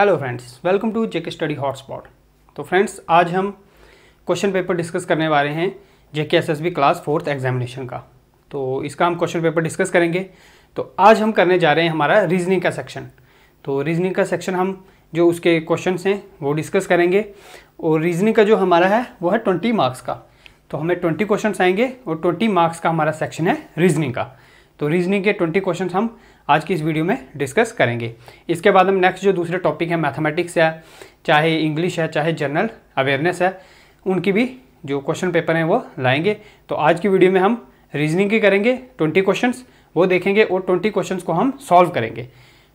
hello friends welcome to JK study hotspot तो friends आज हम क्वेश्चन पेपर डिस्कस करने वाले हैं JK SSB class fourth examination का तो इसका हम क्वेश्चन पेपर डिस्कस करेंगे तो आज हम करने जा रहे हैं हमारा रीजनिंग का सेक्शन तो रीजनिंग का सेक्शन हम जो उसके क्वेश्चन हैं वो डिस्कस करेंगे और रीजनिंग का जो हमारा है वो है ट्वेंटी मार्क्स का तो हमें ट्वेंटी क्वेश्चन आएंगे और ट्वेंटी मार्क्स का हमारा सेक्शन है रीजनिंग का तो रीजनिंग के ट्वेंटी क्वेश्चन हम आज की इस वीडियो में डिस्कस करेंगे इसके बाद हम नेक्स्ट जो दूसरे टॉपिक हैं मैथमेटिक्स है चाहे इंग्लिश है चाहे जनरल अवेयरनेस है उनकी भी जो क्वेश्चन पेपर हैं वो लाएंगे तो आज की वीडियो में हम रीजनिंग की करेंगे ट्वेंटी क्वेश्चन वो देखेंगे और ट्वेंटी क्वेश्चन को हम सॉल्व करेंगे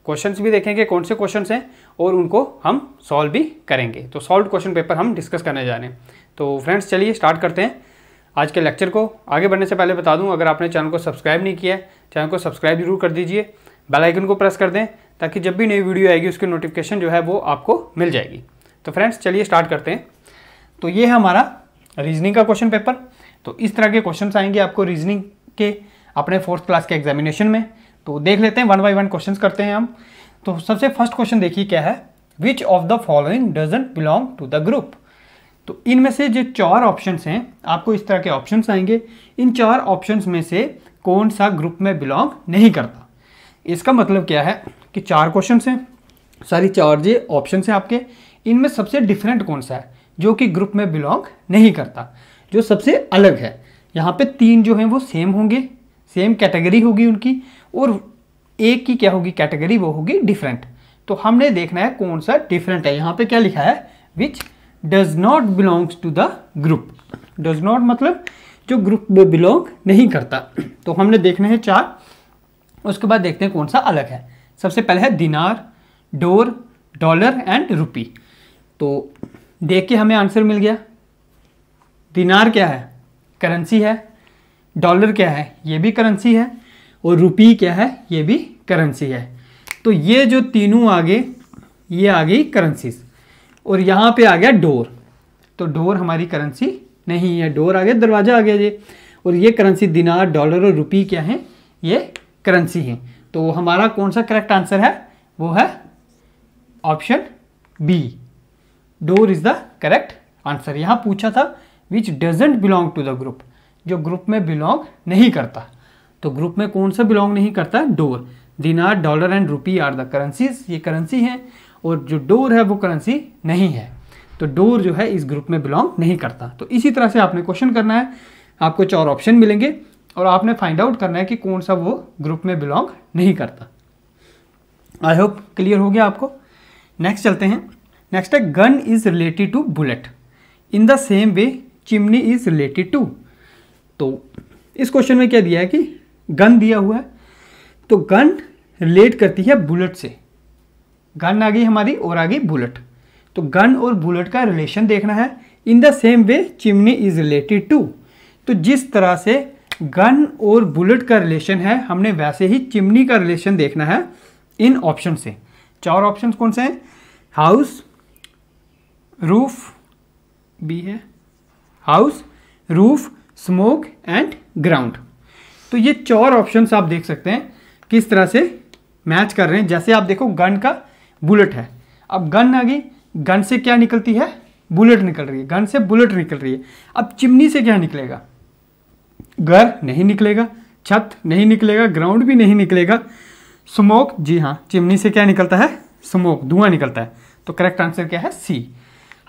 क्वेश्चन भी देखेंगे कौन से क्वेश्चन हैं और उनको हम सॉल्व भी करेंगे तो सॉल्व क्वेश्चन पेपर हम डिस्कस करने जा रहे हैं तो फ्रेंड्स चलिए स्टार्ट करते हैं आज के लेक्चर को आगे बढ़ने से पहले बता दूं अगर आपने चैनल को सब्सक्राइब नहीं किया है चैनल को सब्सक्राइब जरूर कर दीजिए बेल आइकन को प्रेस कर दें ताकि जब भी नई वीडियो आएगी उसकी नोटिफिकेशन जो है वो आपको मिल जाएगी तो फ्रेंड्स चलिए स्टार्ट करते हैं तो ये है हमारा रीजनिंग का क्वेश्चन पेपर तो इस तरह के क्वेश्चन आएंगे आपको रीजनिंग के अपने फोर्थ क्लास के एग्जामिनेशन में तो देख लेते हैं वन बाई वन क्वेश्चन करते हैं हम तो सबसे फर्स्ट क्वेश्चन देखिए क्या है which of the following doesn't belong to the group तो इनमें से जो चार ऑप्शंस हैं आपको इस तरह के ऑप्शंस आएंगे इन चार ऑप्शंस में से कौन सा ग्रुप में बिलोंग नहीं करता इसका मतलब क्या है कि चार क्वेश्चन हैं सारी चार जे ऑप्शन हैं आपके इनमें सबसे डिफरेंट कौन सा है जो कि ग्रुप में बिलोंग नहीं करता जो सबसे अलग है यहाँ पे तीन जो हैं वो सेम होंगे सेम कैटेगरी होगी उनकी और एक की क्या होगी कैटेगरी वो होगी डिफरेंट तो हमने देखना है कौन सा डिफरेंट है यहाँ पे क्या लिखा है which does not belongs to the group does not मतलब जो ग्रुप में बिलोंग नहीं करता तो हमने देखना है चार उसके बाद देखते हैं कौन सा अलग है सबसे पहले है दिनार डोर डॉलर एंड रुपी तो देख के हमें आंसर मिल गया दिनार क्या है करेंसी है डॉलर क्या है ये भी करेंसी है और रुपी क्या है ये भी करेंसी है तो ये जो तीनों आगे ये आ गई करेंसीज और यहाँ पे आ गया डोर तो डोर हमारी करेंसी नहीं है डोर आ गया दरवाज़ा आ गया ये और ये करेंसी दिनार डॉलर और रुपी क्या है ये करेंसी है तो हमारा कौन सा करेक्ट आंसर है वो है option B door is the correct answer यहां पूछा था which doesn't belong to the group जो ग्रुप में बिलोंग नहीं करता तो ग्रुप में कौन सा बिलोंग नहीं करता door dinar dollar and rupee are the currencies ये करेंसी हैं और जो डोर है वो करेंसी नहीं है तो डोर जो है इस ग्रुप में बिलोंग नहीं करता तो इसी तरह से आपने क्वेश्चन करना है आपको चार ऑप्शन मिलेंगे और आपने फाइंड आउट करना है कि कौन सा वो ग्रुप में बिलोंग नहीं करता आई होप क्लियर हो गया आपको नेक्स्ट चलते हैं नेक्स्ट है gun is related to bullet in the same way chimney is related to तो इस क्वेश्चन में क्या दिया है कि गन दिया हुआ है तो गन रिलेट करती है बुलेट से गन आ गई हमारी और आ गई बुलेट तो गन और बुलेट का रिलेशन देखना है in the same way chimney is related to तो जिस तरह से गन और बुलेट का रिलेशन है हमने वैसे ही चिमनी का रिलेशन देखना है इन ऑप्शन से चार ऑप्शन कौन से हैं हाउस रूफ बी है house roof smoke and ground तो ये चार ऑप्शंस आप देख सकते हैं किस तरह से मैच कर रहे हैं जैसे आप देखो गन का बुलेट है अब गन आ गई गन से क्या निकलती है बुलेट निकल रही है गन से बुलेट निकल रही है अब चिमनी से क्या निकलेगा घर नहीं निकलेगा छत नहीं निकलेगा ग्राउंड भी नहीं निकलेगा स्मोक जी हाँ चिमनी से क्या निकलता है स्मोक धुआं निकलता है तो करेक्ट आंसर क्या है सी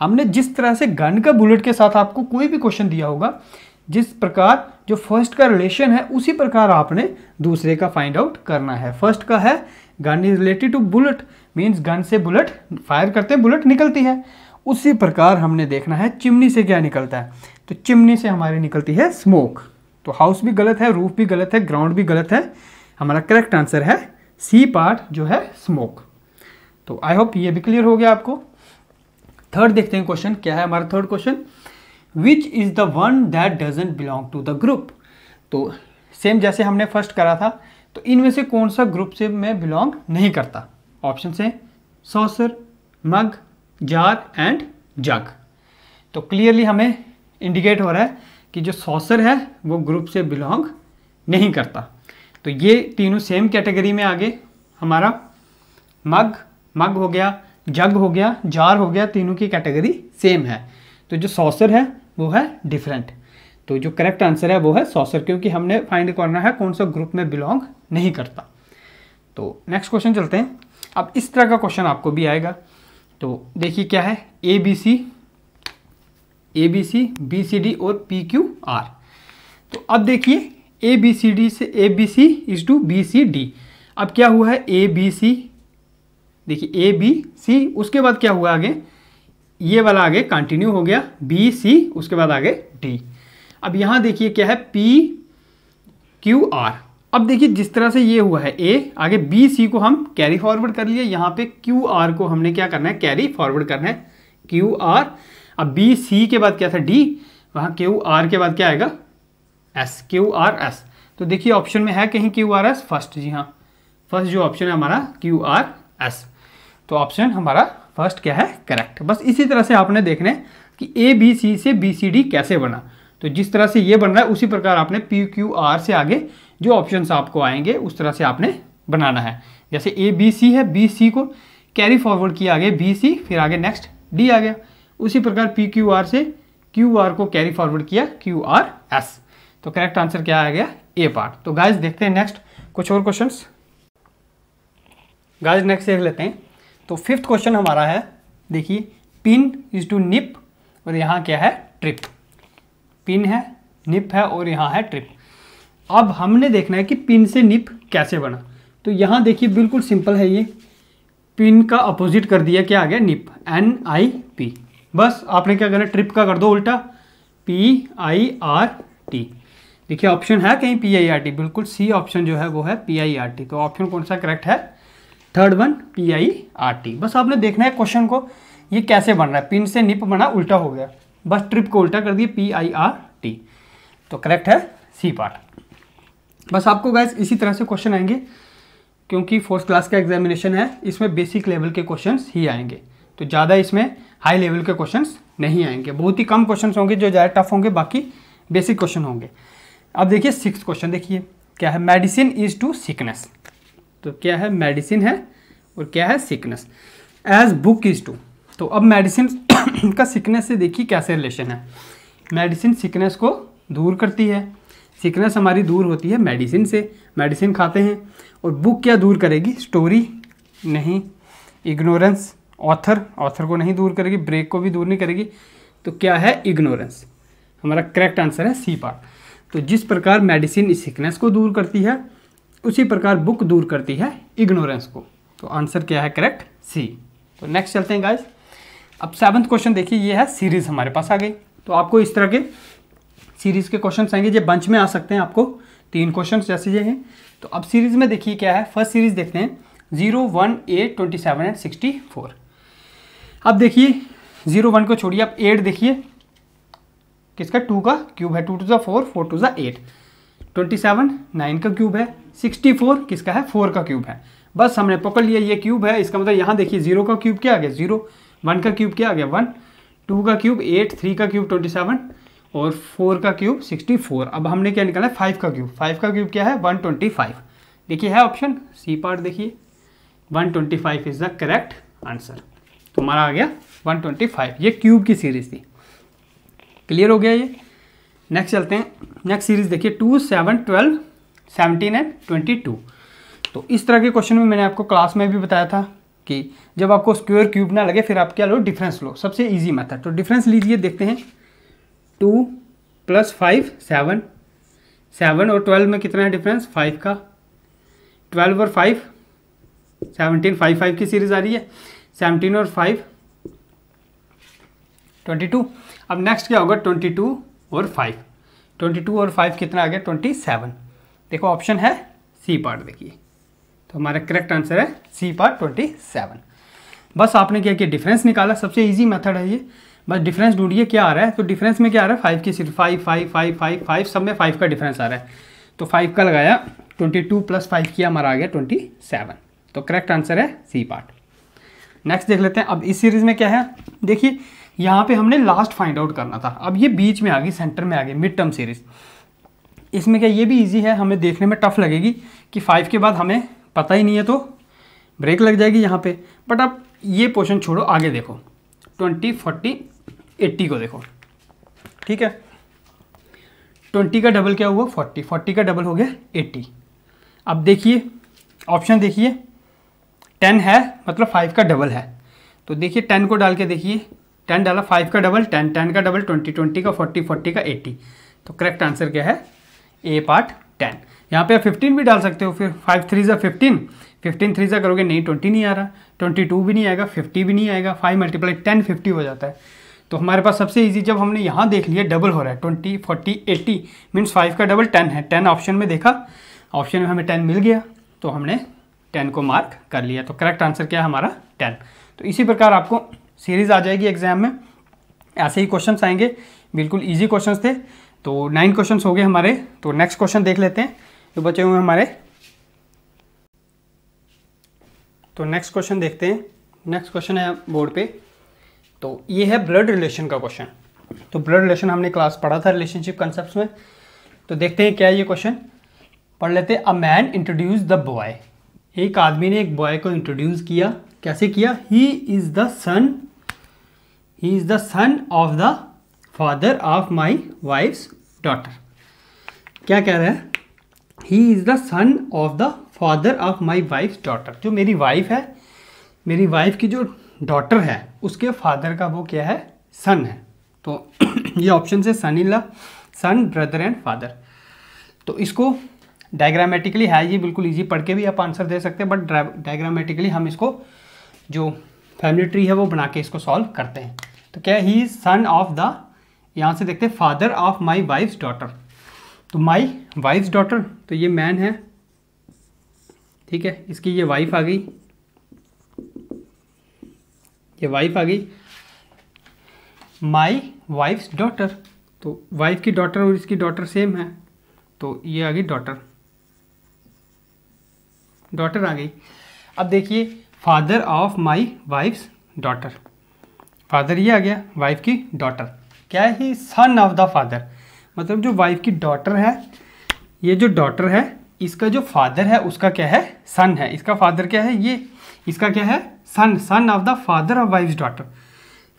हमने जिस तरह से गन का बुलेट के साथ आपको कोई भी क्वेश्चन दिया होगा जिस प्रकार जो फर्स्ट का रिलेशन है उसी प्रकार आपने दूसरे का फाइंड आउट करना है फर्स्ट का है gun is related to bullet means gun से बुलेट फायर करते हैं बुलेट निकलती है उसी प्रकार हमने देखना है चिमनी से क्या निकलता है तो चिमनी से हमारी निकलती है स्मोक तो हाउस भी गलत है रूफ भी गलत है ग्राउंड भी गलत है हमारा करेक्ट आंसर है सी पार्ट जो है स्मोक तो आई होप ये भी क्लियर हो गया आपको थर्ड देखते हैं क्वेश्चन क्या है हमारा third question which is the one that doesn't belong to the group तो सेम जैसे हमने फर्स्ट करा था तो इनमें से कौन सा ग्रुप से मैं बिलोंग नहीं करता ऑप्शन से saucer mug jar and jug तो क्लियरली हमें इंडिकेट हो रहा है कि जो सॉसर है वो ग्रुप से बिलोंग नहीं करता तो ये तीनों सेम कैटेगरी में आगे हमारा मग मग हो गया जग हो गया जार हो गया तीनों की कैटेगरी सेम है तो जो सॉसर है वो है डिफरेंट तो जो करेक्ट आंसर है वो है सॉसर क्योंकि हमने फाइंड करना है कौन सा ग्रुप में बिलोंग नहीं करता तो नेक्स्ट क्वेश्चन चलते हैं अब इस तरह का क्वेश्चन आपको भी आएगा तो देखिए क्या है A B C A B C B C D और पी क्यू आर तो अब देखिए ए बी सी डी से A B C is to B C D अब क्या हुआ है ए बी सी देखिए ए बी सी उसके बाद क्या हुआ आगे ये वाला आगे कंटिन्यू हो गया बी सी उसके बाद आगे डी अब यहाँ देखिए क्या है पी क्यू आर अब देखिए जिस तरह से ये हुआ है ए आगे बी सी को हम कैरी फॉरवर्ड कर लिए यहाँ पे क्यू आर को हमने क्या करना है कैरी फॉरवर्ड करना है क्यू आर अब बी सी के बाद क्या था डी वहाँ क्यू आर के बाद क्या आएगा एस क्यू आर एस तो देखिए ऑप्शन में है कहीं क्यू आर एस फर्स्ट जी हाँ फर्स्ट जो ऑप्शन है हमारा क्यू आर एस तो ऑप्शन हमारा फर्स्ट क्या है करेक्ट बस इसी तरह से आपने देखना है कि ए बी सी से बी सी डी कैसे बना तो जिस तरह से ये बन रहा है उसी प्रकार आपने पी क्यू आर से आगे जो ऑप्शन आपको आएंगे उस तरह से आपने बनाना है जैसे ए बी सी है बी सी को कैरी फॉरवर्ड किया आगे बी सी फिर आगे नेक्स्ट डी आ गया उसी प्रकार पी क्यू आर से क्यू आर को कैरी फॉरवर्ड किया क्यू आर एस तो करेक्ट आंसर क्या आ गया ए पार्ट तो गाइज देखते हैं नेक्स्ट कुछ और क्वेश्चन गाइज नेक्स्ट देख लेते हैं तो फिफ्थ क्वेश्चन हमारा है देखिए पिन इज टू निप और यहाँ क्या है ट्रिप पिन है निप है और यहाँ है ट्रिप अब हमने देखना है कि पिन से निप कैसे बना तो यहाँ देखिए बिल्कुल सिंपल है ये पिन का अपोजिट कर दिया क्या आ गया निप एन आई पी बस आपने क्या करना ट्रिप का कर दो उल्टा पी आई आर टी देखिए ऑप्शन है कहीं पी आई आर टी बिल्कुल सी ऑप्शन जो है वो है पी आई आर टी तो ऑप्शन कौन सा करेक्ट है third one P I R T बस आपने देखना है क्वेश्चन को ये कैसे बन रहा है पिन से निप बना उल्टा हो गया बस ट्रिप को उल्टा कर दिए पी आई आर टी तो करेक्ट है सी पार्ट बस आपको गैस इसी तरह से क्वेश्चन आएंगे क्योंकि फोर्थ क्लास का एग्जामिनेशन है इसमें बेसिक लेवल के क्वेश्चन ही आएंगे तो ज़्यादा इसमें हाई लेवल के क्वेश्चन नहीं आएंगे बहुत ही कम क्वेश्चन होंगे जो ज़्यादा टफ होंगे बाकी बेसिक क्वेश्चन होंगे अब देखिए सिक्स क्वेश्चन देखिए क्या है मेडिसिन इज टू सिकनेस तो क्या है मेडिसिन है और क्या है sickness as book is to तो अब मेडिसिन का सिकनेस से देखिए कैसे रिलेशन है मेडिसिन सिकनेस को दूर करती है सिकनेस हमारी दूर होती है मेडिसिन से मेडिसिन खाते हैं और बुक क्या दूर करेगी स्टोरी नहीं इग्नोरेंस ऑथर ऑथर को नहीं दूर करेगी ब्रेक को भी दूर नहीं करेगी तो क्या है इग्नोरेंस हमारा करेक्ट आंसर है सी पार्ट तो जिस प्रकार मेडिसिन सिकनेस को दूर करती है उसी प्रकार बुक दूर करती है इग्नोरेंस को तो आंसर क्या है करेक्ट सी तो नेक्स्ट चलते हैं गाइस अब सेवन्थ क्वेश्चन देखिए ये है सीरीज़ हमारे पास आ गई तो आपको इस तरह के सीरीज़ के क्वेश्चन आएंगे जो बंच में आ सकते हैं आपको तीन क्वेश्चन जैसे ये हैं तो अब सीरीज़ में देखिए क्या है फर्स्ट सीरीज़ देखते हैं zero one eight twenty seven and sixty four अब देखिए जीरो वन को छोड़िए आप एट देखिए किसका टू का क्यूब है टू टू ज़ा फोर फोर टू ज़ा एट ट्वेंटी सेवन नाइन का क्यूब है सिक्सटी फोर किसका है फोर का क्यूब है बस हमने पकड़ लिया ये क्यूब है इसका मतलब यहाँ देखिए जीरो का क्यूब क्या आ गया जीरो वन का क्यूब क्या आ गया वन टू का क्यूब एट थ्री का क्यूब ट्वेंटी सेवन और फोर का क्यूब सिक्सटी फोर अब हमने क्या निकाला है फाइव का क्यूब फाइव का क्यूब क्या है वन ट्वेंटी फाइव देखिए है ऑप्शन सी पार्ट देखिए one twenty five is the correct answer तो हमारा आ गया 125 ये क्यूब की सीरीज़ थी क्लियर हो गया ये नेक्स्ट चलते हैं नेक्स्ट सीरीज़ देखिए two seven twelve seventeen and twenty two तो इस तरह के क्वेश्चन में मैंने आपको क्लास में भी बताया था कि जब आपको स्क्वेयर क्यूब ना लगे फिर आप क्या लो डिफरेंस लो सबसे ईजी मैथड तो डिफरेंस लीजिए देखते हैं two plus five seven seven और ट्वेल्व में कितना है डिफरेंस फाइव का ट्वेल्व और फाइव सेवनटीन फाइव फाइव की सीरीज़ आ रही है सेवनटीन और फाइव ट्वेंटी टू अब नेक्स्ट क्या होगा ट्वेंटी टू और फाइव ट्वेंटी टू और फाइव कितना आ गया ट्वेंटी सेवन देखो ऑप्शन है सी पार्ट देखिए तो हमारा करेक्ट आंसर है सी पार्ट ट्वेंटी सेवन बस आपने क्या किया डिफरेंस निकाला सबसे इजी मेथड है ये बस डिफरेंस ढूंढिए क्या आ रहा है तो डिफरेंस में क्या आ रहा है फाइव की सिर्फ five five five five five सब में फाइव का डिफरेंस आ रहा है तो फाइव का लगाया ट्वेंटी टू प्लस फाइव किया हमारा आ गया ट्वेंटी सेवन तो करेक्ट आंसर है सी पार्ट नेक्स्ट देख लेते हैं अब इस सीरीज में क्या है देखिए यहाँ पे हमने लास्ट फाइंड आउट करना था अब ये बीच में आ गई सेंटर में आ गई मिड टर्म सीरीज इसमें क्या ये भी इजी है हमें देखने में टफ लगेगी कि फाइव के बाद हमें पता ही नहीं है तो ब्रेक लग जाएगी यहाँ पे बट अब ये पोर्शन छोड़ो आगे देखो ट्वेंटी फोर्टी एट्टी को देखो ठीक है ट्वेंटी का डबल क्या हुआ फोर्टी फोर्टी का डबल हो गया एट्टी अब देखिए ऑप्शन देखिए टेन है मतलब फाइव का डबल है तो देखिए टेन को डाल के देखिए टेन डाला फाइव का डबल टेन टेन का डबल ट्वेंटी ट्वेंटी का फोर्टी फोर्टी का एट्टी तो करेक्ट आंसर क्या है ए पार्ट टेन यहाँ पे आप फिफ्टीन भी डाल सकते हो फिर फाइव थ्री ज़ा फिफ्टीन फिफ्टीन थ्री ज़ा करोगे नहीं ट्वेंटी नहीं आ रहा ट्वेंटी टू भी नहीं आएगा फिफ्टी भी नहीं आएगा फाइव मल्टीप्लाई टेन फिफ्टी हो जाता है तो हमारे पास सबसे ईजी जब हमने यहाँ देख लिया डबल हो रहा है twenty forty eighty means five का डबल टेन है टेन ऑप्शन में देखा ऑप्शन में हमें टेन मिल गया तो हमने टेन को मार्क कर लिया तो करेक्ट आंसर क्या है हमारा टेन तो इसी प्रकार आपको सीरीज़ आ जाएगी एग्जाम में ऐसे ही क्वेश्चंस आएंगे बिल्कुल इजी क्वेश्चंस थे तो नाइन क्वेश्चंस हो गए हमारे तो नेक्स्ट क्वेश्चन देख लेते हैं जो बचे हुए हमारे तो नेक्स्ट क्वेश्चन देखते हैं नेक्स्ट क्वेश्चन है बोर्ड पे तो ये है ब्लड रिलेशन का क्वेश्चन तो ब्लड रिलेशन हमने क्लास पढ़ा था रिलेशनशिप कॉन्सेप्ट में तो देखते हैं क्या ये क्वेश्चन पढ़ लेते हैं a man introduce the boy एक आदमी ने एक बॉय को इंट्रोड्यूस किया कैसे किया he is the son he is the son of the father of my wife's daughter क्या कह रहा है he is the son of the father of my wife daughter जो मेरी वाइफ है मेरी वाइफ की जो डॉटर है उसके फादर का वो क्या है सन है तो ये ऑप्शन से सन इला सन ब्रदर एंड फादर तो इसको डायग्रामेटिकली है ये बिल्कुल ईजी पढ़ के भी आप आंसर दे सकते हैं बट डायग्रामेटिकली हम इसको जो फैमिली ट्री है वो बना के इसको सॉल्व करते हैं तो क्या he is son of the यहाँ से देखते हैं father of my wife's daughter तो माई वाइफ्स डॉटर तो ये मैन है ठीक है इसकी ये वाइफ आ गई ये वाइफ आ गई माई वाइफ्स डॉटर तो वाइफ की डॉटर और इसकी डॉटर सेम है तो ये आ गई डॉटर डॉटर आ गई अब देखिए father of my wife's daughter father ये आ गया वाइफ की डॉटर क्या है he son of the father मतलब जो वाइफ की डॉटर है ये जो डॉटर है इसका जो फादर है उसका क्या है सन है इसका फादर क्या है ये इसका क्या है son son of the father of wife daughter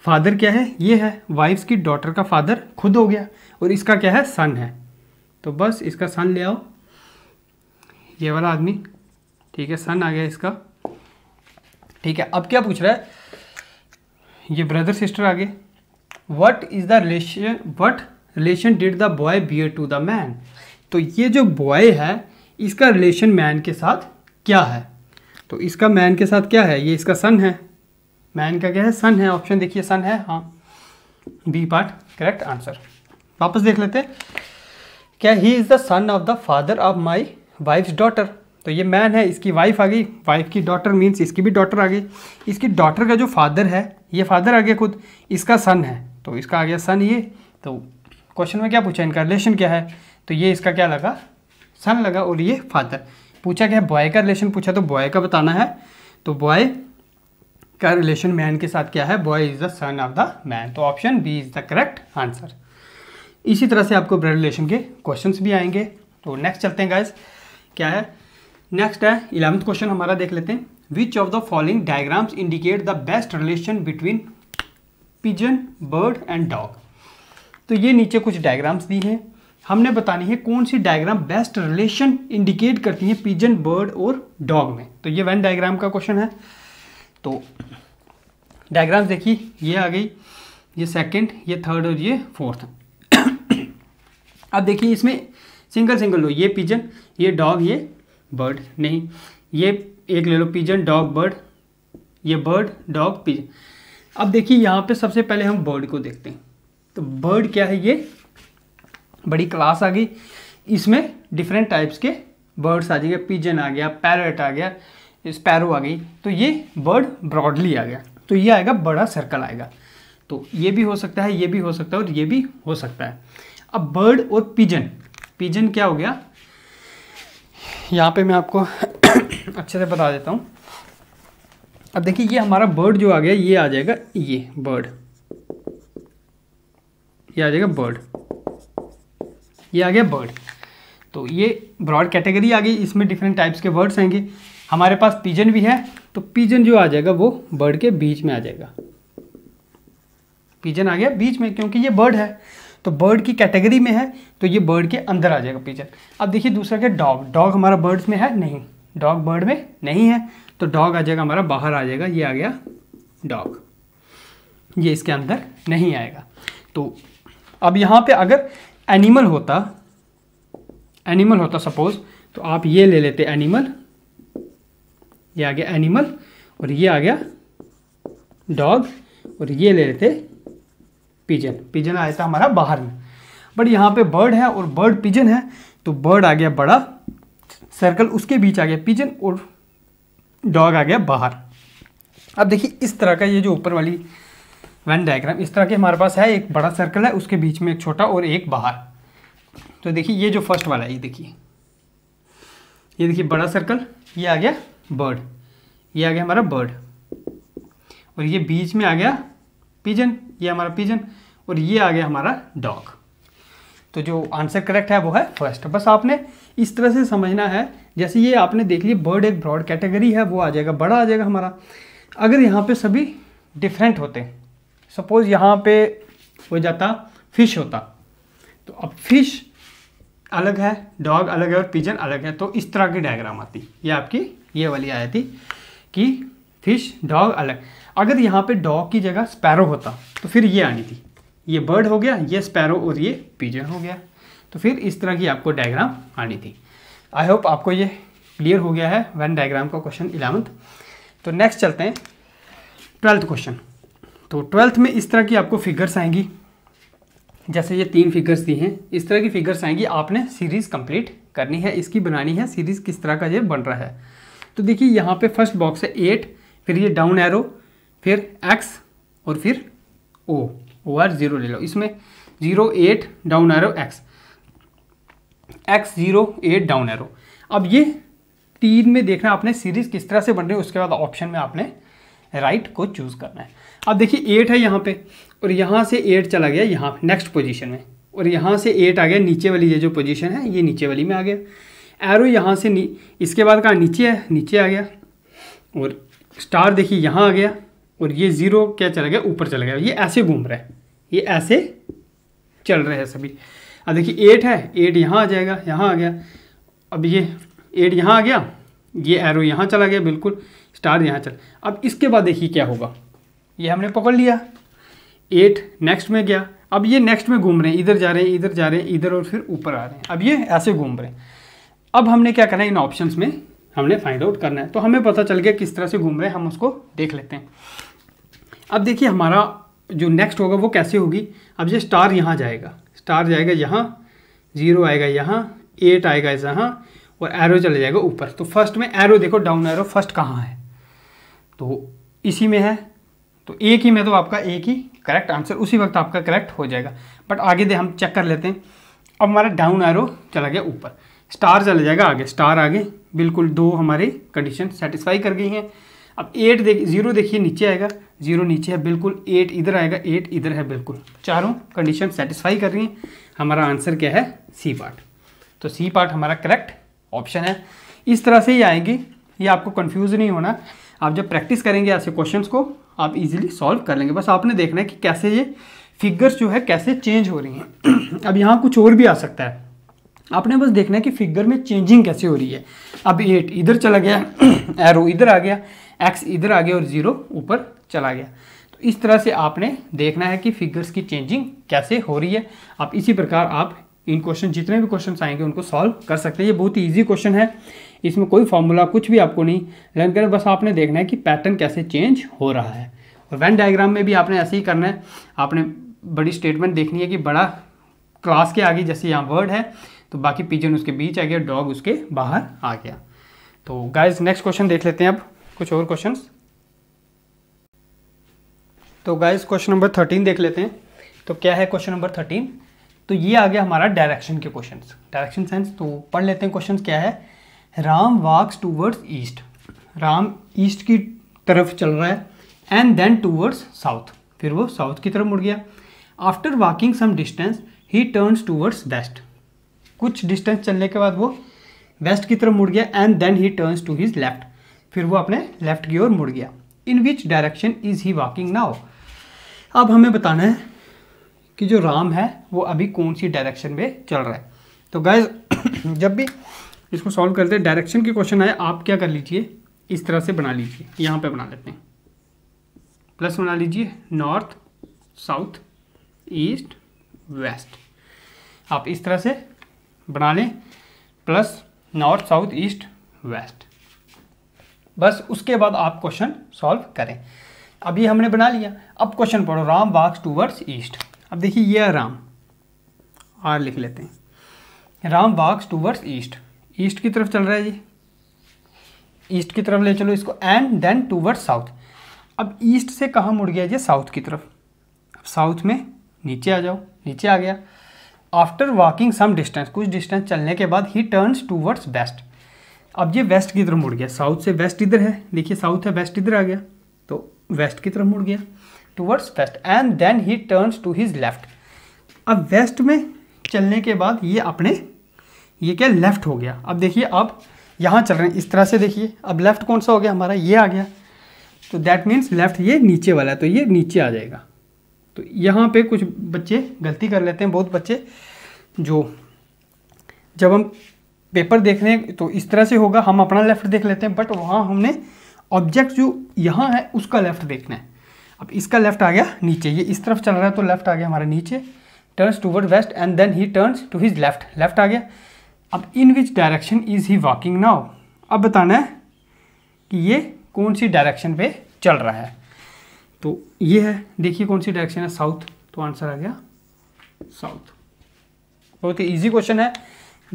father क्या है ये है वाइफ्स की डॉटर का फादर खुद हो गया और इसका क्या है सन है तो बस इसका सन ले आओ ये वाला आदमी ठीक है सन आ गया इसका ठीक है अब क्या पूछ रहा है ये ब्रदर सिस्टर आ गए what is the relation what relation did the boy bear to the man तो ये जो बॉय है इसका रिलेशन मैन के साथ क्या है तो इसका मैन के साथ क्या है ये इसका सन है मैन का क्या है सन है ऑप्शन देखिए सन है हाँ बी पार्ट करेक्ट आंसर वापस देख लेते क्या he is the son of the father of my wife's daughter तो ये मैन है इसकी वाइफ आ गई वाइफ की डॉटर मीन्स इसकी भी डॉटर आ गई इसकी डॉटर का जो फादर है ये फादर आ गया खुद इसका सन है तो इसका आ गया सन ये तो क्वेश्चन में क्या पूछा इनका रिलेशन क्या है तो ये इसका क्या लगा सन लगा और ये फादर पूछा क्या है बॉय का रिलेशन पूछा तो बॉय का बताना है तो बॉय का रिलेशन मैन के साथ क्या है boy is the son of the man तो option B is the correct answer इसी तरह से आपको ब्लड रिलेशन के क्वेश्चंस भी आएंगे तो नेक्स्ट चलते हैं गाइज क्या है नेक्स्ट है इलेवंथ क्वेश्चन हमारा देख लेते हैं which of the following diagrams indicate the best relation between pigeon bird and dog तो ये नीचे कुछ डायग्राम्स दी हैं हमने बतानी है कौन सी डायग्राम बेस्ट रिलेशन इंडिकेट करती है पिजन बर्ड और डॉग में तो ये वन डायग्राम का क्वेश्चन है तो डायग्राम देखिए ये आ गई ये सेकंड ये थर्ड और ये फोर्थ अब देखिए इसमें सिंगल सिंगल हो ये पिजन ये डॉग ये बर्ड नहीं ये एक ले लो पिजन डॉग बर्ड ये बर्ड डॉग पिजन अब देखिए यहाँ पे सबसे पहले हम बर्ड को देखते हैं तो बर्ड क्या है ये बड़ी क्लास आ गई इसमें डिफरेंट टाइप्स के बर्ड्स आ जाएंगे पिजन आ गया पैरट आ गया स्पैरो आ गई तो ये बर्ड ब्रॉडली आ गया तो ये आएगा बड़ा सर्कल आएगा तो ये भी हो सकता है ये भी हो सकता है और ये भी हो सकता है अब बर्ड और पिजन पिजन क्या हो गया यहाँ पे मैं आपको अच्छे से बता देता हूँ अब देखिए ये हमारा बर्ड जो आ गया ये आ जाएगा ये बर्ड ये आ जाएगा बर्ड ये आ गया बर्ड तो ये ब्रॉड कैटेगरी आ गई इसमें डिफरेंट टाइप्स के वर्ड्स आएंगे हमारे पास पिजन भी है तो पिजन जो आ जाएगा वो बर्ड के बीच में आ जाएगा पिजन आ गया बीच में क्योंकि ये बर्ड है तो बर्ड की कैटेगरी में है तो ये बर्ड के अंदर आ जाएगा पिजन अब देखिए दूसरा क्या डॉग डॉग हमारा बर्ड्स में है नहीं डॉग बर्ड में नहीं है तो डॉग आ जाएगा हमारा बाहर आ जाएगा ये आ गया डॉग ये इसके अंदर नहीं आएगा तो अब यहाँ पे अगर एनिमल होता एनिमल होता सपोज तो आप ये ले लेते एनिमल ये आ गया एनिमल और ये आ गया डॉग और ये ले लेते पिजन पिजन आया था हमारा बाहर में बट यहाँ पे बर्ड है और बर्ड पिजन है तो बर्ड आ गया बड़ा सर्कल उसके बीच आ गया पिजन और डॉग आ गया बाहर अब देखिए इस तरह का ये जो ऊपर वाली वन डायग्राम इस तरह के हमारे पास है एक बड़ा सर्कल है उसके बीच में एक छोटा और एक बाहर तो देखिए ये जो फर्स्ट वाला है ये देखिए ये देखिए बड़ा सर्कल ये आ गया बर्ड ये आ गया हमारा बर्ड और ये बीच में आ गया पिजन ये हमारा पिजन और ये आ गया हमारा डॉग तो जो आंसर करेक्ट है वो है फर्स्ट बस आपने इस तरह से समझना है जैसे ये आपने देख लिया बर्ड एक ब्रॉड कैटेगरी है वो आ जाएगा बड़ा आ जाएगा हमारा अगर यहाँ पे सभी डिफरेंट होते सपोज यहाँ पे हो जाता फिश होता तो अब फिश अलग है डॉग अलग है और पिजन अलग है तो इस तरह की डायग्राम आती ये आपकी ये वाली आई थी कि फिश डॉग अलग अगर यहाँ पे डॉग की जगह स्पैरो होता तो फिर ये आनी थी ये बर्ड हो गया ये स्पैरो और ये पिजन हो गया तो फिर इस तरह की आपको डायग्राम आनी थी आई होप आपको ये क्लियर हो गया है वन डायग्राम का क्वेश्चन इलेवंथ तो नेक्स्ट चलते हैं ट्वेल्थ क्वेश्चन तो ट्वेल्थ में इस तरह की आपको फिगर्स आएंगी जैसे ये तीन फिगर्स दी हैं इस तरह की फिगर्स आएंगी आपने सीरीज़ कंप्लीट करनी है इसकी बनानी है सीरीज़ किस तरह का ये बन रहा है तो देखिए यहाँ पे फर्स्ट बॉक्स है एट फिर ये डाउन एरो फिर एक्स और फिर ओ ओ आर ज़ीरो ले लो इसमें zero at down arrow x x zero at down arrow अब ये तीन में देखना आपने सीरीज़ किस तरह से बन रही है उसके बाद ऑप्शन में आपने राइट को चूज़ करना है अब देखिए एट है यहाँ पे और यहाँ से एट चला गया यहाँ नेक्स्ट पोजीशन में और यहाँ से एट आ गया नीचे वाली ये जो पोजीशन है ये नीचे वाली में आ गया एरो यहाँ से नी इसके बाद कहा नीचे है नीचे आ गया और स्टार देखिए यहाँ आ गया और ये ज़ीरो क्या चला गया ऊपर चला गया ये ऐसे घूम रहा है ये ऐसे चल रहे हैं सभी अब देखिए एट है एट यहाँ आ जाएगा यहाँ आ गया अब ये एट यहाँ आ गया ये एरो यहाँ चला गया बिल्कुल स्टार यहाँ चल अब इसके बाद देखिए क्या होगा ये हमने पकड़ लिया एट नेक्स्ट में गया अब ये नेक्स्ट में घूम रहे हैं इधर जा रहे हैं इधर जा रहे हैं इधर और फिर ऊपर आ रहे हैं अब ये ऐसे घूम रहे हैं अब हमने क्या करना है इन ऑप्शंस में हमने फाइंड आउट करना है तो हमें पता चल गया किस तरह से घूम रहे हैं हम उसको देख लेते हैं अब देखिए हमारा जो नेक्स्ट होगा वो कैसे होगी अब ये स्टार यहाँ जाएगा स्टार जाएगा यहाँ ज़ीरो आएगा यहाँ एट आएगा यहाँ और एरो चला जाएगा ऊपर तो फर्स्ट में एरो देखो डाउन एरो फर्स्ट कहाँ है तो इसी में है तो एक ही में तो आपका एक ही करेक्ट आंसर उसी वक्त आपका करेक्ट हो जाएगा बट आगे दे हम चेक कर लेते हैं अब हमारा डाउन एरो चला गया ऊपर स्टार चला जाएगा आगे स्टार आगे बिल्कुल दो हमारे कंडीशन सेटिस्फाई कर गई हैं अब एट देख जीरो देखिए नीचे आएगा जीरो नीचे है बिल्कुल एट इधर आएगा एट इधर है बिल्कुल चारों कंडीशन सेटिस्फाई कर रही हैं हमारा आंसर क्या है सी पार्ट तो सी पार्ट हमारा करेक्ट ऑप्शन है इस तरह से ही आएंगी ये आपको कन्फ्यूज़ नहीं होना आप जब प्रैक्टिस करेंगे ऐसे क्वेश्चन को आप इजिली सॉल्व कर लेंगे बस आपने देखना है कि कैसे ये फिगर्स जो है कैसे चेंज हो रही हैं अब यहाँ कुछ और भी आ सकता है आपने बस देखना है कि फिगर में चेंजिंग कैसे हो रही है अब एट इधर चला गया एरो इधर आ गया एक्स इधर आ गया और ज़ीरो ऊपर चला गया तो इस तरह से आपने देखना है कि फिगर्स की चेंजिंग कैसे हो रही है आप इसी प्रकार आप इन क्वेश्चन जितने भी क्वेश्चन आएंगे उनको सॉल्व कर सकते हैं ये बहुत ही ईजी क्वेश्चन है इसमें कोई फॉर्मूला कुछ भी आपको नहीं लर्न करें बस आपने देखना है कि पैटर्न कैसे चेंज हो रहा है और वैन डायग्राम में भी आपने ऐसे ही करना है आपने बड़ी स्टेटमेंट देखनी है कि बड़ा क्लास के आगे जैसे यहाँ वर्ड है तो बाकी पिजन उसके बीच आ गया डॉग उसके बाहर आ गया तो गाइज नेक्स्ट क्वेश्चन देख लेते हैं अब कुछ और क्वेश्चन तो गाइज क्वेश्चन नंबर थर्टीन देख लेते हैं तो क्या है क्वेश्चन नंबर थर्टीन तो ये आ गया हमारा डायरेक्शन के क्वेश्चन डायरेक्शन सेंस तो पढ़ लेते हैं क्वेश्चन क्या है Ram walks towards east Ram east की तरफ चल रहा है एंड देन टूवर्ड्स साउथ फिर वो साउथ की तरफ मुड़ गया after walking some distance he turns towards west कुछ डिस्टेंस चलने के बाद वो वेस्ट की तरफ मुड़ गया and then he turns to his left फिर वो अपने लेफ्ट की ओर मुड़ गया in which direction is he walking now अब हमें बताना है कि जो राम है वो अभी कौन सी डायरेक्शन में चल रहा है तो गैज जब भी इसको सॉल्व करते हैं डायरेक्शन के क्वेश्चन आए आप क्या कर लीजिए इस तरह से बना लीजिए यहाँ पे बना लेते हैं प्लस बना लीजिए नॉर्थ साउथ ईस्ट वेस्ट आप इस तरह से बना लें plus north south east west बस उसके बाद आप क्वेश्चन सॉल्व करें अभी हमने बना लिया अब क्वेश्चन पढ़ो राम वाक्स टूवर्ड्स ईस्ट अब देखिए ये है राम आर लिख लेते हैं Ram walks towards east east की तरफ चल रहा है ये ईस्ट की तरफ ले चलो इसको एंड देन टूवर्ड्स साउथ अब ईस्ट से कहाँ मुड़ गया ये साउथ की तरफ अब साउथ में नीचे आ जाओ नीचे आ गया आफ्टर वॉकिंग सम डिस्टेंस कुछ डिस्टेंस चलने के बाद ही टर्न्स टूवर्ड्स वेस्ट अब ये वेस्ट की तरफ मुड़ गया साउथ से वेस्ट इधर है देखिए साउथ है वेस्ट इधर आ गया तो वेस्ट की तरफ मुड़ गया towards west and then he turns to his left अब वेस्ट में चलने के बाद ये अपने ये क्या लेफ्ट हो गया अब देखिए अब यहाँ चल रहे हैं इस तरह से देखिए अब लेफ्ट कौन सा हो गया हमारा ये आ गया तो दैट मीन्स लेफ्ट ये नीचे वाला है तो ये नीचे आ जाएगा तो यहाँ पे कुछ बच्चे गलती कर लेते हैं बहुत बच्चे जो जब हम पेपर देख रहे हैं तो इस तरह से होगा हम अपना लेफ्ट देख लेते हैं बट वहाँ हमने ऑब्जेक्ट जो यहाँ है उसका लेफ्ट देखना है अब इसका लेफ्ट आ गया नीचे ये इस तरफ चल रहा है तो लेफ्ट आ गया हमारा नीचे turns toward west and then he turns to his left left आ गया अब in which direction is he walking now अब बताना है कि ये कौन सी डायरेक्शन पे चल रहा है तो ये है देखिए कौन सी डायरेक्शन है साउथ तो आंसर आ गया साउथ बहुत ही ईजी क्वेश्चन है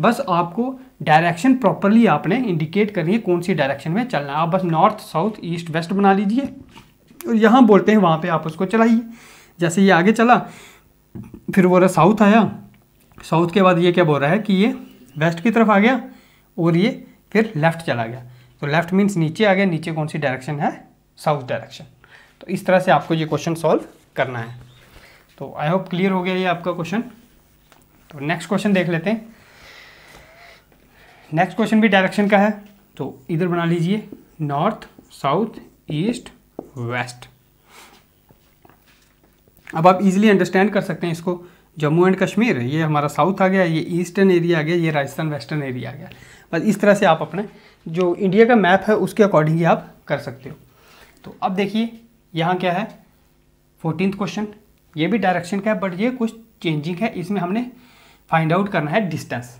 बस आपको डायरेक्शन प्रॉपरली आपने इंडिकेट करनी है कौन सी डायरेक्शन में चलना है आप बस नॉर्थ साउथ ईस्ट वेस्ट बना लीजिए और यहाँ बोलते हैं वहाँ पे आप उसको चलाइए जैसे ये आगे चला फिर बोल रहा साउथ आया साउथ के बाद ये क्या बोल रहा है कि ये वेस्ट की तरफ आ गया और ये फिर लेफ़्ट चला गया तो लेफ़्ट मीन्स नीचे आ गया नीचे कौन सी डायरेक्शन है साउथ डायरेक्शन तो इस तरह से आपको ये क्वेश्चन सॉल्व करना है तो आई होप क्लियर हो गया ये आपका क्वेश्चन तो नेक्स्ट क्वेश्चन देख लेते हैं नेक्स्ट क्वेश्चन भी डायरेक्शन का है तो इधर बना लीजिए नॉर्थ साउथ ईस्ट वेस्ट अब आप इजीली अंडरस्टैंड कर सकते हैं इसको जम्मू एंड कश्मीर ये हमारा साउथ आ गया ये ईस्टर्न एरिया आ गया ये राजस्थान वेस्टर्न एरिया आ गया बस इस तरह से आप अपने जो इंडिया का मैप है उसके अकॉर्डिंग ही आप कर सकते हो तो अब देखिए यहाँ क्या है फोर्टीन क्वेश्चन ये भी डायरेक्शन का है बट ये कुछ चेंजिंग है इसमें हमने फाइंड आउट करना है डिस्टेंस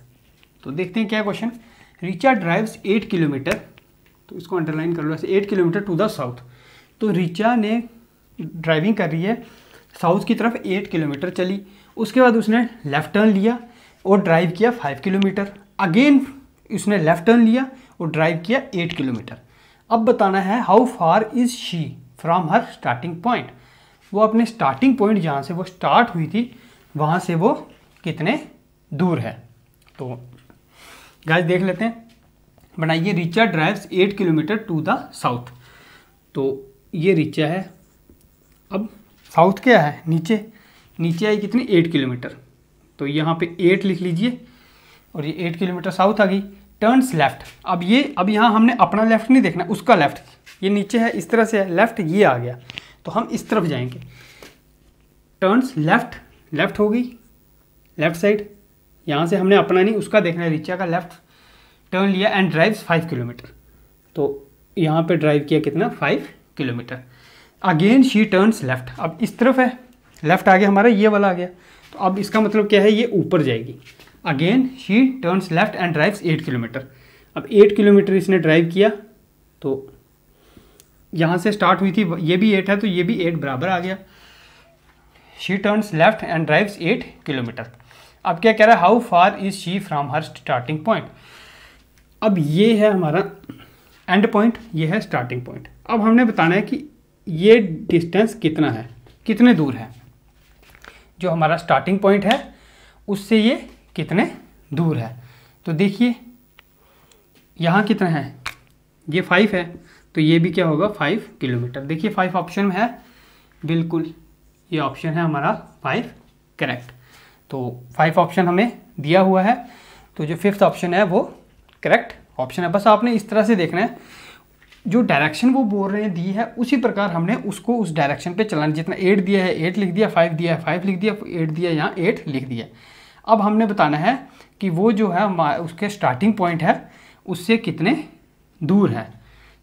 तो देखते हैं क्या question Richa drives eight kilometer तो इसको अंडरलाइन कर लो ऐसे eight kilometer to the south तो रिचा ने ड्राइविंग कर रही है साउथ की तरफ एट किलोमीटर चली उसके बाद उसने लेफ्ट टर्न लिया और ड्राइव किया फाइव किलोमीटर अगेन उसने लेफ्ट टर्न लिया और ड्राइव किया एट किलोमीटर अब बताना है how far is she from her starting point वो अपने स्टार्टिंग पॉइंट जहाँ से वो स्टार्ट हुई थी वहाँ से वो कितने दूर है तो गाइस देख लेते हैं बनाइए Richa drives eight kilometer to the south तो ये रिचा है अब साउथ क्या है नीचे नीचे आई कितनी एट किलोमीटर तो यहाँ पे एट लिख लीजिए और ये एट किलोमीटर साउथ आ गई टर्न्स लेफ्ट अब ये अब यहाँ हमने अपना लेफ्ट नहीं देखना उसका लेफ्ट ये नीचे है इस तरह से है लेफ़्ट ये आ गया तो हम इस तरफ जाएंगे टर्न्स लेफ़्ट लेफ़्ट होगी लेफ़्ट साइड यहाँ से हमने अपना नहीं उसका देखना है रिचा का लेफ़्ट टर्न लिया एंड ड्राइव फाइव किलोमीटर तो यहाँ पे ड्राइव किया कितना five kilometer again she turns left अब इस तरफ है लेफ़्ट आ गया हमारा ये वाला आ गया तो अब इसका मतलब क्या है ये ऊपर जाएगी again she turns left and drives eight kilometer अब एट किलोमीटर इसने ड्राइव किया तो यहाँ से स्टार्ट हुई थी ये भी एट है तो ये भी एट बराबर आ गया she turns left and drives eight kilometer अब क्या कह रहा है how far is she from her starting point अब ये है हमारा एंड पॉइंट ये है स्टार्टिंग पॉइंट अब हमने बताना है कि ये डिस्टेंस कितना है कितने दूर है जो हमारा स्टार्टिंग पॉइंट है उससे ये कितने दूर है तो देखिए यहाँ कितना है ये फाइव है तो ये भी क्या होगा फाइव किलोमीटर देखिए फाइव ऑप्शन है बिल्कुल ये ऑप्शन है हमारा फाइव करेक्ट तो फाइव ऑप्शन हमें दिया हुआ है तो जो फिफ्थ ऑप्शन है वो करेक्ट ऑप्शन है बस आपने इस तरह से देखना है जो डायरेक्शन वो बोल रहे हैं दी है उसी प्रकार हमने उसको उस डायरेक्शन पे चलाना जितना एट दिया है एट लिख दिया फाइव दिया है फाइव लिख दिया एट दिया यहाँ एट लिख दिया अब हमने बताना है कि वो जो है उसके स्टार्टिंग पॉइंट है उससे कितने दूर है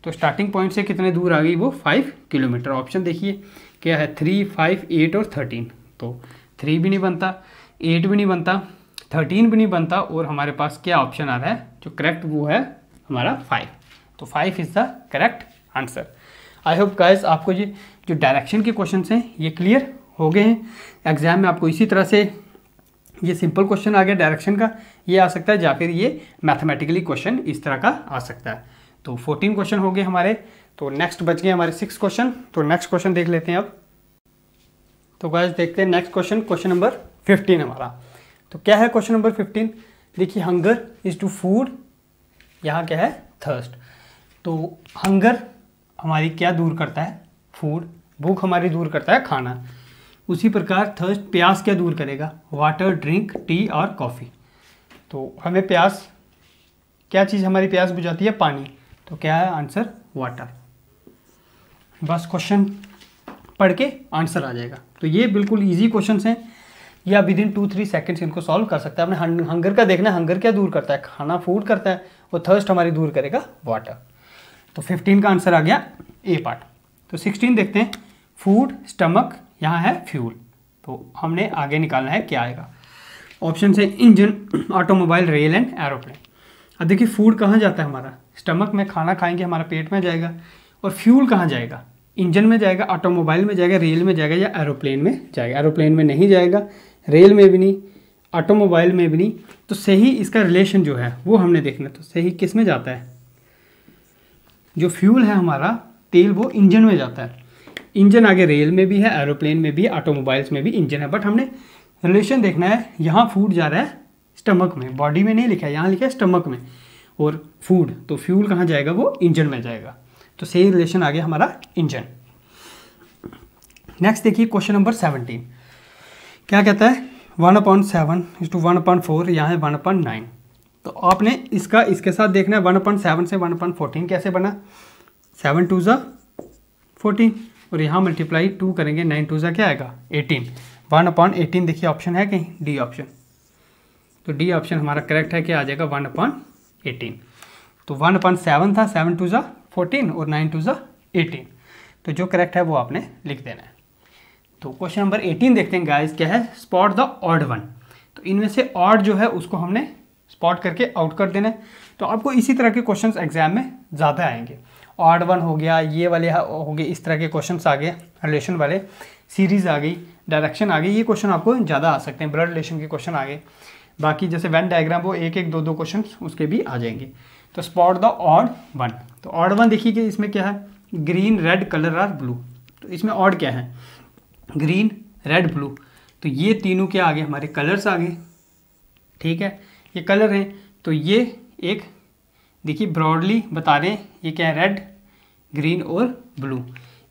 तो स्टार्टिंग पॉइंट से कितने दूर आ गई वो फाइव किलोमीटर ऑप्शन देखिए क्या है थ्री फाइव एट और थर्टीन तो थ्री भी नहीं बनता एट भी नहीं बनता थर्टीन भी नहीं बनता और हमारे पास क्या ऑप्शन आ रहा है जो करेक्ट वो है हमारा फाइव तो five is the correct answer I hope guys आपको ये जो डायरेक्शन के क्वेश्चन हैं ये क्लियर हो गए हैं एग्जाम में आपको इसी तरह से ये सिंपल क्वेश्चन आ गया डायरेक्शन का ये आ सकता है या फिर ये मैथमेटिकली क्वेश्चन इस तरह का आ सकता है तो 14 क्वेश्चन हो गए हमारे तो नेक्स्ट बच गए हमारे सिक्स क्वेश्चन तो नेक्स्ट क्वेश्चन देख लेते हैं अब तो गाइस देखते हैं नेक्स्ट क्वेश्चन क्वेश्चन नंबर 15 हमारा तो क्या है क्वेश्चन नंबर 15 देखिए हंगर इज टू फूड यहाँ क्या है थर्स्ट तो हंगर हमारी क्या दूर करता है फूड भूख हमारी दूर करता है खाना उसी प्रकार थर्स्ट प्यास क्या दूर करेगा वाटर ड्रिंक टी और कॉफ़ी तो हमें प्यास क्या चीज़ हमारी प्यास बुझाती है पानी तो क्या है आंसर वाटर बस क्वेश्चन पढ़ के आंसर आ जाएगा तो ये बिल्कुल ईजी क्वेश्चन हैं या within two three seconds इनको सॉल्व कर सकता है आपने हंगर का देखना हंगर क्या दूर करता है खाना फूड करता है वो थर्स्ट हमारी दूर करेगा वाटर तो फिफ्टीन का आंसर आ गया ए पार्ट तो सिक्सटीन देखते हैं फूड स्टमक यहाँ है फ्यूल तो हमने आगे निकालना है क्या आएगा ऑप्शन है engine automobile rail and aeroplane अब देखिए फूड कहाँ जाता है हमारा स्टमक में खाना खाएंगे हमारा पेट में जाएगा और फ्यूल कहाँ जाएगा इंजन में जाएगा ऑटोमोबाइल में जाएगा रेल में जाएगा या एरोप्लेन में जाएगा एरोप्लेन में नहीं जाएगा रेल में भी नहीं ऑटोमोबाइल में भी नहीं तो सही इसका रिलेशन जो है वो हमने देखना तो सही किस में जाता है जो फ्यूल है हमारा तेल वो इंजन में जाता है इंजन आगे रेल में भी है एरोप्लेन में भी ऑटोमोबाइल्स में भी इंजन है बट हमने रिलेशन देखना है यहाँ फूड जा रहा है स्टमक में बॉडी में नहीं लिखा है यहाँ लिखा है स्टमक में और फूड तो फ्यूल कहाँ जाएगा वो इंजन में जाएगा तो सही रिलेशन आ गया हमारा इंजन नेक्स्ट देखिए क्वेश्चन नंबर सेवनटीन क्या कहता है one point seven is to one point four यहाँ है वन पॉइंट नाइन तो आपने इसका इसके साथ देखना है वन पॉइंट सेवन से वन पॉइंट फोर्टीन कैसे बना सेवन टू ज़ा फोर्टीन और यहाँ मल्टीप्लाई टू करेंगे नाइन टू ज़ा क्या आएगा एटीन वन अपॉइंट एटीन देखिए ऑप्शन है कहीं डी ऑप्शन तो डी ऑप्शन हमारा करेक्ट है क्या आ जाएगा वन अपॉइंट एटीन तो वन अपन सेवन था सेवन टू ज़ा फोर्टीन और नाइन टू ज़ा एटीन तो जो करेक्ट है वो आपने लिख देना है तो क्वेश्चन नंबर एटीन देखते हैं गाइस क्या है स्पॉट द ऑड वन तो इनमें से ऑड जो है उसको हमने स्पॉट करके आउट कर देना है तो आपको इसी तरह के क्वेश्चन एग्जाम में ज़्यादा आएंगे ऑड वन हो गया ये वाले हो गए इस तरह के क्वेश्चन आ गए रिलेशन वाले सीरीज़ आ गई डायरेक्शन आ गई ये क्वेश्चन आपको ज़्यादा आ सकते हैं ब्लड रिलेशन के क्वेश्चन आ गए बाकी जैसे वन डायग्राम वो एक एक दो दो क्वेश्चन उसके भी आ जाएंगे तो स्पॉट द ऑड वन तो ऑड वन देखिए कि इसमें क्या है ग्रीन रेड कलर और ब्लू तो इसमें ऑड क्या है ग्रीन रेड ब्लू तो ये तीनों क्या आ गए हमारे कलर्स आ गए ठीक है ये कलर हैं तो ये एक देखिए ब्रॉडली बता रहे हैं ये क्या है रेड ग्रीन और ब्लू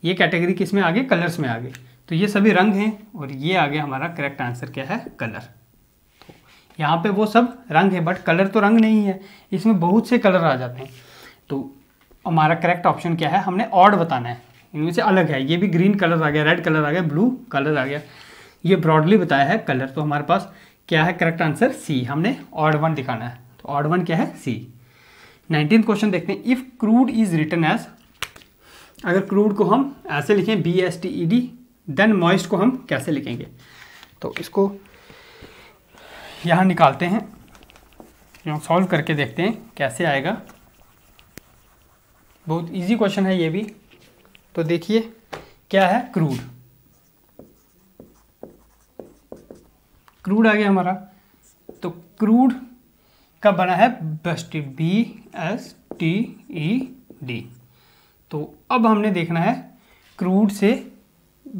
ये कैटेगरी किस में आ गए कलर्स में आ गए तो ये सभी रंग हैं और ये आ गया हमारा करेक्ट आंसर क्या है कलर यहाँ पे वो सब रंग है बट कलर तो रंग नहीं है इसमें बहुत से कलर आ जाते हैं तो हमारा करेक्ट ऑप्शन क्या है हमने ऑड बताना है इनमें से अलग है ये भी ग्रीन कलर आ गया रेड कलर आ गया ब्लू कलर आ गया ये ब्रॉडली बताया है कलर तो हमारे पास क्या है करेक्ट आंसर सी हमने ऑड वन दिखाना है तो ऑड वन क्या है सी नाइनटीन क्वेश्चन देखते हैं if crude is written as अगर क्रूड को हम ऐसे लिखें B S T E D then moist को हम कैसे लिखेंगे तो इसको यहाँ निकालते हैं यहाँ सॉल्व करके देखते हैं कैसे आएगा बहुत इजी क्वेश्चन है ये भी तो देखिए क्या है क्रूड क्रूड आ गया हमारा तो क्रूड का बना है बस्टी B S T E D तो अब हमने देखना है क्रूड से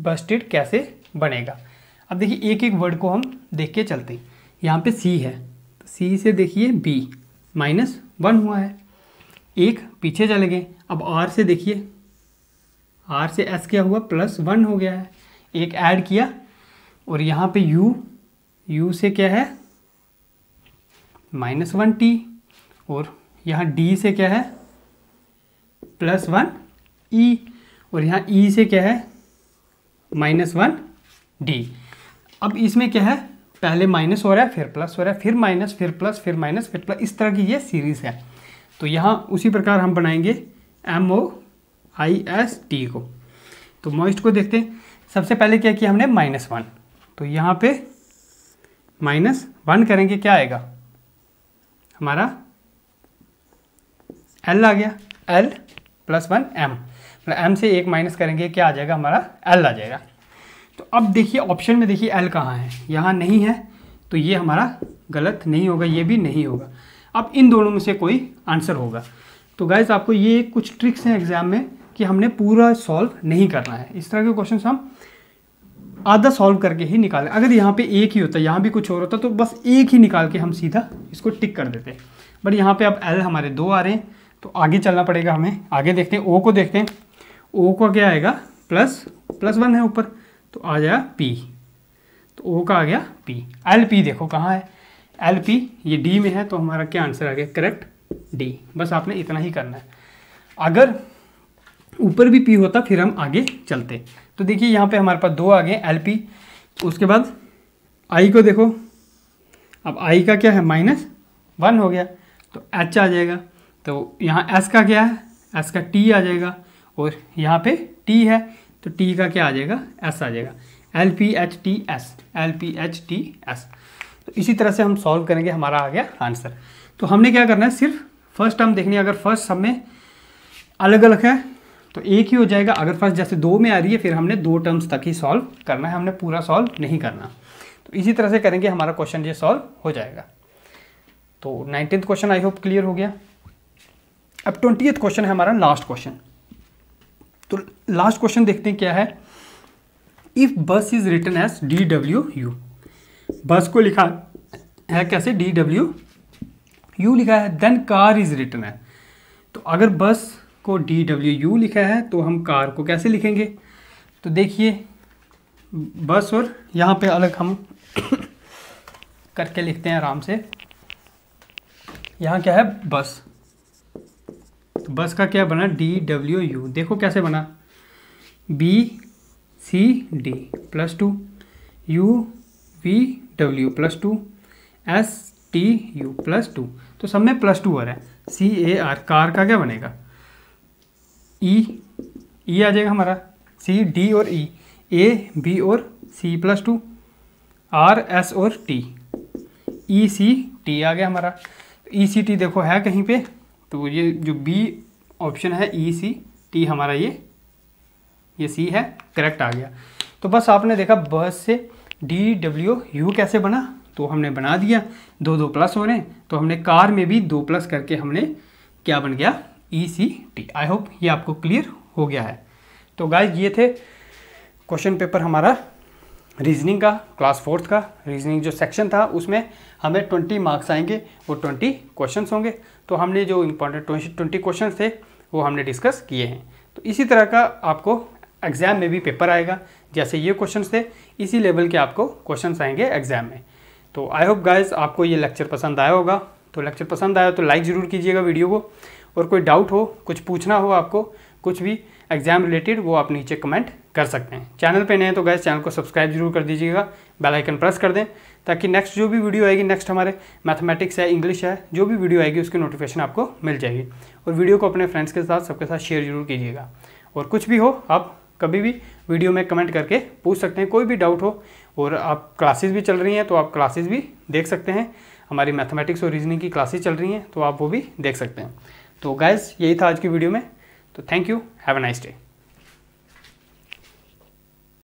बस्टेड कैसे बनेगा अब देखिए एक एक वर्ड को हम देख के चलते हैं यहाँ पे सी है तो सी से देखिए बी माइनस वन हुआ है एक पीछे चले गए अब आर से देखिए आर से एस क्या हुआ प्लस वन हो गया है एक ऐड किया और यहाँ पे यू यू से क्या है माइनस वन टी और यहाँ डी से क्या है प्लस वन ई और यहाँ ई e से क्या है माइनस वन डी अब इसमें क्या है पहले माइनस हो रहा है फिर प्लस हो रहा है फिर माइनस फिर प्लस फिर माइनस फिर प्लस इस तरह की ये सीरीज़ है तो यहाँ उसी प्रकार हम बनाएंगे M O I S T को तो मोइस्ट को देखते हैं सबसे पहले क्या किया हमने माइनस वन तो यहाँ पे माइनस वन करेंगे क्या आएगा हमारा एल आ गया एल प्लस वन एम मतलब एम से एक माइनस करेंगे क्या आ जाएगा हमारा एल आ जाएगा तो अब देखिए ऑप्शन में देखिए एल कहाँ है यहाँ नहीं है तो ये हमारा गलत नहीं होगा ये भी नहीं होगा अब इन दोनों में से कोई आंसर होगा तो गाइज आपको ये कुछ ट्रिक्स हैं एग्ज़ाम में कि हमने पूरा सॉल्व नहीं करना है इस तरह के क्वेश्चन हम आधा सॉल्व करके ही निकालें अगर यहाँ पे एक ही होता यहाँ भी कुछ और होता तो बस एक ही निकाल के हम सीधा इसको टिक कर देते बट यहाँ पे अब एल हमारे दो आ रहे हैं तो आगे चलना पड़ेगा हमें आगे देखते हैं ओ को देखते हैं ओ का क्या आएगा प्लस प्लस वन है ऊपर तो आ जाएगा पी तो ओ का आ गया पी एल पी देखो कहाँ है एल पी ये डी में है तो हमारा क्या आंसर आ गया करेक्ट डी बस आपने इतना ही करना है अगर ऊपर भी पी होता फिर हम आगे चलते तो देखिए यहाँ पे हमारे पास दो आ गए एल पी उसके बाद आई को देखो अब आई का क्या है माइनस वन हो गया तो एच आ जाएगा तो यहाँ एस का क्या है एस का टी आ जाएगा और यहाँ पे टी है तो टी का क्या आ जाएगा एस आ जाएगा L P H T S L P H T S तो इसी तरह से हम सॉल्व करेंगे हमारा आ गया आंसर तो हमने क्या करना है सिर्फ फर्स्ट टर्म देखनी है अगर फर्स्ट सब में अलग अलग है तो एक ही हो जाएगा अगर फर्स्ट जैसे दो में आ रही है फिर हमने दो टर्म्स तक ही सॉल्व करना है हमने पूरा सॉल्व नहीं करना तो इसी तरह से करेंगे हमारा क्वेश्चन ये सॉल्व हो जाएगा तो nineteenth question I hope clear हो गया अब ट्वेंटी क्वेश्चन है हमारा लास्ट क्वेश्चन तो लास्ट क्वेश्चन देखते हैं क्या है if bus is written as D W U bus को लिखा है कैसे डी डब्ल्यू यू लिखा है देन कार इज रिटर्न है तो अगर बस को डी डब्ल्यू यू लिखा है तो हम कार को कैसे लिखेंगे तो देखिए बस और यहाँ पे अलग हम करके लिखते हैं आराम से यहाँ क्या है बस तो बस का क्या बना डी डब्ल्यू यू देखो कैसे बना B C D plus two U V W plus two S T U plus two तो सब में प्लस टू आ रहा है सी ए आर कार का क्या बनेगा ई e, ई e आ जाएगा हमारा सी डी और ई ए बी और C plus two R S और टी ई सी टी आ गया हमारा ई सी टी देखो है कहीं पे तो ये जो बी ऑप्शन है ई सी टी हमारा ये ये सी है करेक्ट आ गया तो बस आपने देखा बस से डी डब्ल्यू यू कैसे बना तो हमने बना दिया दो दो प्लस हो रहे तो हमने कार में भी दो प्लस करके हमने क्या बन गया ई सी टी आई होप ये आपको क्लियर हो गया है तो गाय ये थे क्वेश्चन पेपर हमारा रीजनिंग का क्लास फोर्थ का रीजनिंग जो सेक्शन था उसमें हमें ट्वेंटी मार्क्स आएंगे वो ट्वेंटी क्वेश्चन होंगे तो हमने जो इम्पोर्टेंट ट्वेंटी क्वेश्चन थे वो हमने डिस्कस किए हैं तो इसी तरह का आपको एग्ज़ाम में भी पेपर आएगा जैसे ये क्वेश्चन थे इसी लेवल के आपको क्वेश्चन आएंगे एग्ज़ाम में तो आई होप गाइज आपको ये लेक्चर पसंद आया होगा तो लेक्चर पसंद आया तो लाइक ज़रूर कीजिएगा वीडियो को और कोई डाउट हो कुछ पूछना हो आपको कुछ भी एग्ज़ाम रिलेटेड वो आप नीचे कमेंट कर सकते हैं चैनल पे नए हैं तो गैस चैनल को सब्सक्राइब जरूर कर दीजिएगा बेल आइकन प्रेस कर दें ताकि नेक्स्ट जो भी वीडियो आएगी नेक्स्ट हमारे मैथमेटिक्स है इंग्लिश है जो भी वीडियो आएगी उसकी नोटिफिकेशन आपको मिल जाएगी और वीडियो को अपने फ्रेंड्स के साथ सबके साथ शेयर जरूर कीजिएगा और कुछ भी हो आप कभी भी वीडियो में कमेंट करके पूछ सकते हैं कोई भी डाउट हो और आप क्लासेज भी चल रही हैं तो आप क्लासेज भी देख सकते हैं हमारी मैथमेटिक्स और रीजनिंग की क्लासेज चल रही हैं तो आप वो भी देख सकते हैं तो गैस यही था आज की वीडियो में तो thank you have a nice day